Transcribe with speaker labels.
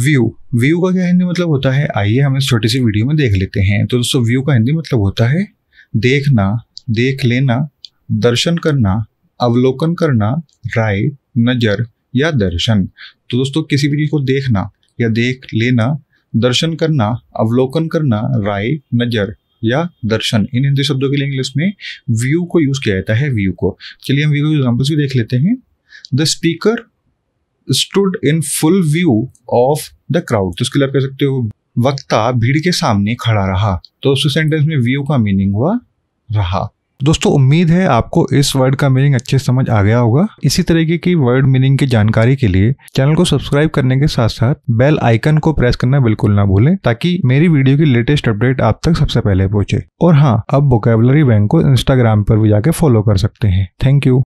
Speaker 1: view view का क्या हिंदी मतलब होता है आइए हम इस छोटी सी वीडियो में देख लेते हैं तो दोस्तों व्यू का हिंदी मतलब होता है देखना देख लेना दर्शन करना अवलोकन करना राय नजर या दर्शन तो दोस्तों किसी भी चीज़ को देखना या देख लेना दर्शन करना अवलोकन करना राय नजर या दर्शन इन हिंदी शब्दों के लिए इंग्लिश में व्यू को यूज़ किया जाता है व्यू को चलिए हम व्यू को एग्जाम्पल्स भी देख लेते हैं the speaker stood in full view of the crowd तो इसके लिए आप कह सकते हो वक्ता भीड़ के सामने खड़ा रहा तो उस सेंटेंस में व्यू का मीनिंग हुआ रहा दोस्तों उम्मीद है आपको इस वर्ड का मीनिंग अच्छे समझ आ गया होगा इसी तरीके की वर्ड मीनिंग की जानकारी के लिए चैनल को सब्सक्राइब करने के साथ साथ बेल आइकन को प्रेस करना बिल्कुल ना भूलें ताकि मेरी वीडियो की लेटेस्ट अपडेट आप तक सबसे पहले पहुंचे और हाँ अब वोकेबलरी बैंक को इंस्टाग्राम पर भी जाके फॉलो कर सकते हैं थैंक यू